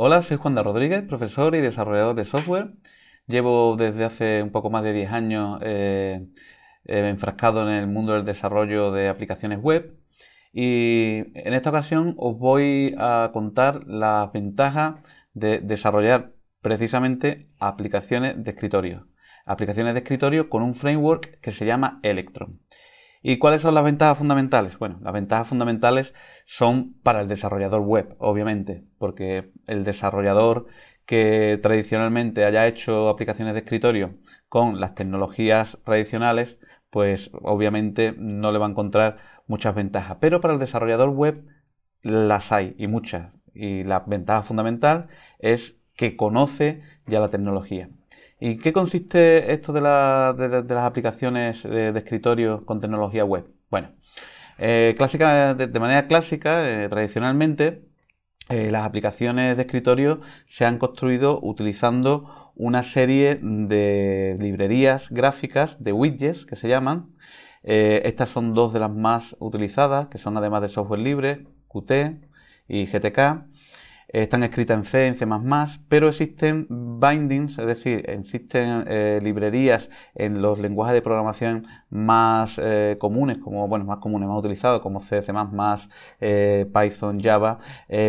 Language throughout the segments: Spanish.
Hola, soy Juan de Rodríguez, profesor y desarrollador de software. Llevo desde hace un poco más de 10 años eh, eh, enfrascado en el mundo del desarrollo de aplicaciones web y en esta ocasión os voy a contar las ventajas de desarrollar precisamente aplicaciones de escritorio. Aplicaciones de escritorio con un framework que se llama Electron. ¿Y cuáles son las ventajas fundamentales? Bueno, las ventajas fundamentales son para el desarrollador web, obviamente, porque el desarrollador que tradicionalmente haya hecho aplicaciones de escritorio con las tecnologías tradicionales, pues obviamente no le va a encontrar muchas ventajas. Pero para el desarrollador web las hay y muchas. Y la ventaja fundamental es que conoce ya la tecnología. ¿Y qué consiste esto de, las aplicaciones eh, de, escritorio con tecnología web? Bueno, eh, clásica, de, manera clásica, eh, tradicionalmente, las aplicaciones de escritorio se han construido utilizando una serie de librerías gráficas, de widgets que se llaman. estas son dos de las más utilizadas, que son además de software libre, Qt y GTK. Eh, están escritas en C, en C++, pero existen bindings, es decir, existen eh, librerías en los lenguajes de programación más eh, comunes, como bueno, más comunes, más utilizados, como C, C++, Python, Java,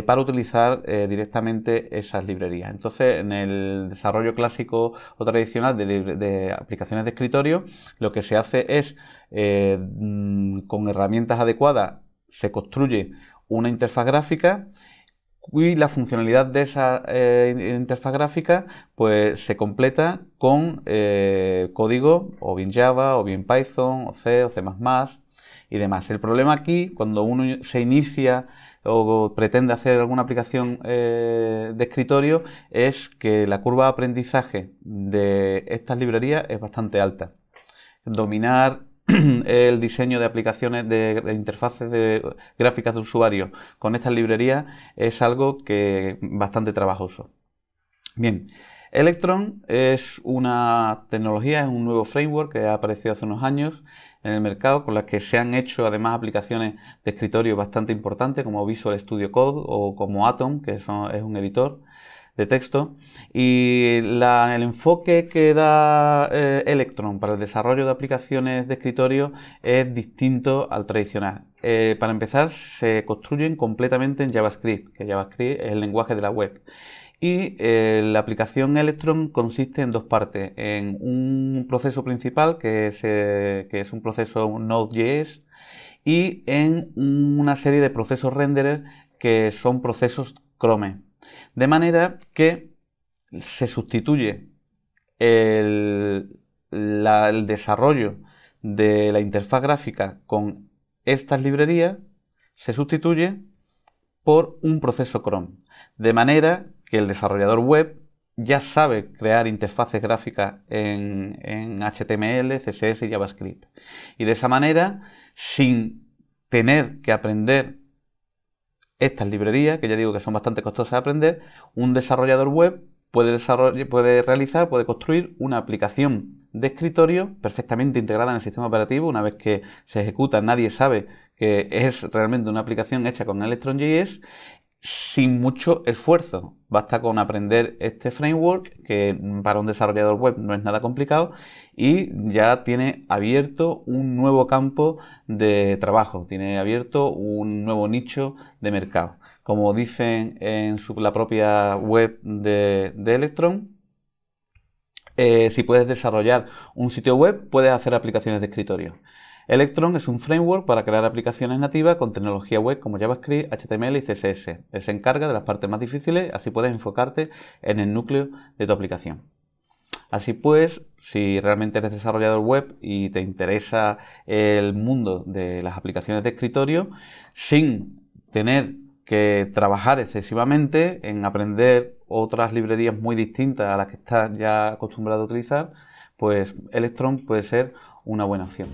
para utilizar directamente esas librerías. Entonces, en el desarrollo clásico o tradicional de aplicaciones de escritorio, lo que se hace es, mm, con herramientas adecuadas, se construye una interfaz gráfica y la funcionalidad de esa eh, interfaz gráfica pues se completa con eh, código o bien Java o bien Python o C o C++ y demás. El problema aquí cuando uno se inicia o pretende hacer alguna aplicación eh, de escritorio es que la curva de aprendizaje de estas librerías es bastante alta. Dominar el diseño de aplicaciones de interfaces gráficas de usuario con estas librerías es algo que bastante trabajoso. Bien, Electron es una tecnología, es un nuevo framework que ha aparecido hace unos años en el mercado con las que se han hecho además aplicaciones de escritorio bastante importantes como Visual Studio Code o como Atom, que es un editor de texto y el enfoque que da eh, Electron para el desarrollo de aplicaciones de escritorio es distinto al tradicional. Eh, para empezar, se construyen completamente en JavaScript, que JavaScript es el lenguaje de la web. Y eh, la aplicación Electron consiste en dos partes, en un proceso principal, que es, que es un proceso Node.js, y en una serie de procesos renderers que son procesos Chrome. De manera que se sustituye el, desarrollo de la interfaz gráfica con estas librerías, se sustituye por un proceso Chrome. De manera que el desarrollador web ya sabe crear interfaces gráficas en, en, HTML, CSS y JavaScript. Y de esa manera, sin tener que aprender estas librerías, que ya digo que son bastante costosas de aprender, un desarrollador web puede, puede realizar, puede construir una aplicación de escritorio perfectamente integrada en el sistema operativo. Una vez que se ejecuta, nadie sabe que es realmente una aplicación hecha con Electron.js sin mucho esfuerzo. Basta con aprender este framework, que para un desarrollador web no es nada complicado, y ya tiene abierto un nuevo campo de trabajo, tiene abierto un nuevo nicho de mercado. Como dicen en la propia web de, Electron, eh, si puedes desarrollar un sitio web, puedes hacer aplicaciones de escritorio. Electron es un framework para crear aplicaciones nativas con tecnología web como JavaScript, HTML y CSS. Él se encarga de las partes más difíciles, así puedes enfocarte en el núcleo de tu aplicación. Así pues, si realmente eres desarrollador web y te interesa el mundo de las aplicaciones de escritorio, sin tener que trabajar excesivamente en aprender otras librerías muy distintas a las que estás ya acostumbrado a utilizar, pues Electron puede ser una buena opción.